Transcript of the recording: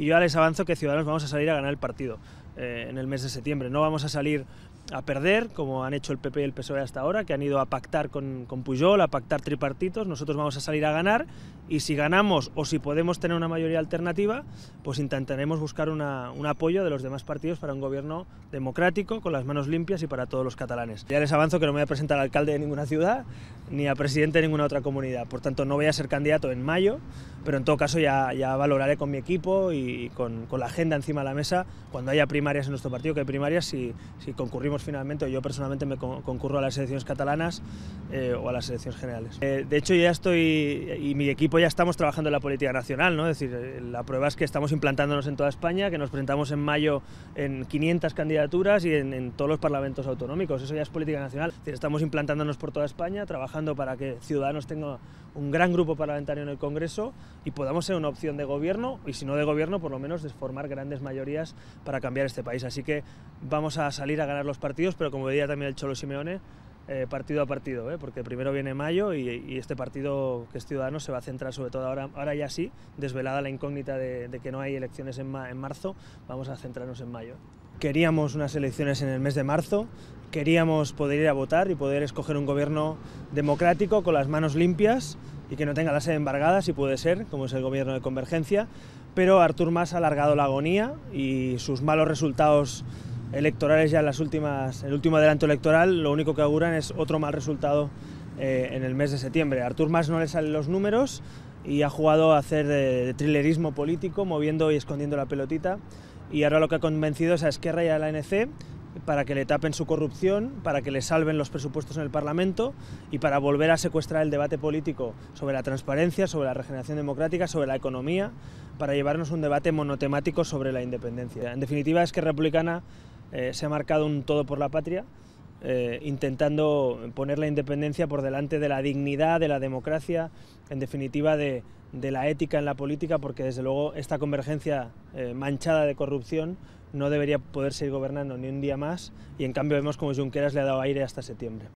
Y yo ya les avanzo que Ciudadanos vamos a salir a ganar el partido eh, en el mes de septiembre. No vamos a salir a perder, como han hecho el PP y el PSOE hasta ahora, que han ido a pactar con, con, Puyol, a pactar tripartitos, nosotros vamos a salir a ganar y si ganamos o si podemos tener una mayoría alternativa, pues intentaremos buscar un apoyo de los demás partidos para un gobierno democrático, con las manos limpias y para todos los catalanes. Ya les avanzo que no me voy a presentar al alcalde de ninguna ciudad ni a presidente de ninguna otra comunidad, por tanto no voy a ser candidato en mayo, pero en todo caso ya, valoraré con mi equipo y con, la agenda encima de la mesa cuando haya primarias en nuestro partido, que hay primarias si, concurrimos finalmente, o yo personalmente me concurro a las elecciones catalanas eh, o a las elecciones generales. Eh, de hecho ya estoy, y mi equipo ya estamos trabajando en la política nacional, ¿no? es decir, eh, la prueba es que estamos implantándonos en toda España, que nos presentamos en mayo en 500 candidaturas y en, todos los parlamentos autonómicos, eso ya es política nacional, estamos implantándonos por toda España, trabajando para que Ciudadanos tenga un gran grupo parlamentario en el Congreso, y podamos ser una opción de gobierno, y si no de gobierno, por lo menos de formar grandes mayorías para cambiar este país. Así que vamos a salir a ganar los partidos, pero como decía también el Cholo Simeone, eh, partido a partido, ¿eh? porque primero viene mayo y, este partido que es ciudadano se va a centrar sobre todo ahora, ahora ya sí, desvelada la incógnita de, que no hay elecciones en, en marzo, vamos a centrarnos en mayo. Queríamos unas elecciones en el mes de marzo, queríamos poder ir a votar y poder escoger un gobierno democrático con las manos limpias y que no tenga la sede embargada, si puede ser, como es el gobierno de Convergencia, pero Artur Mas ha alargado la agonía y sus malos resultados electorales ya en las últimas, el último adelanto electoral, lo único que auguran es otro mal resultado eh, en el mes de septiembre. Artur Mas no le salen los números, y ha jugado a hacer de thrillerismo político, moviendo y escondiendo la pelotita. Y ahora lo que ha convencido es a Esquerra y a la ANC para que le tapen su corrupción, para que le salven los presupuestos en el Parlamento y para volver a secuestrar el debate político sobre la transparencia, sobre la regeneración democrática, sobre la economía, para llevarnos un debate monotemático sobre la independencia. En definitiva, es que Republicana eh, se ha marcado un todo por la patria eh, intentando poner la independencia por delante de la dignidad, de la democracia, en definitiva de, la ética en la política, porque desde luego esta convergencia eh, manchada de corrupción no debería poder seguir gobernando ni un día más y en cambio vemos como Junqueras le ha dado aire hasta septiembre.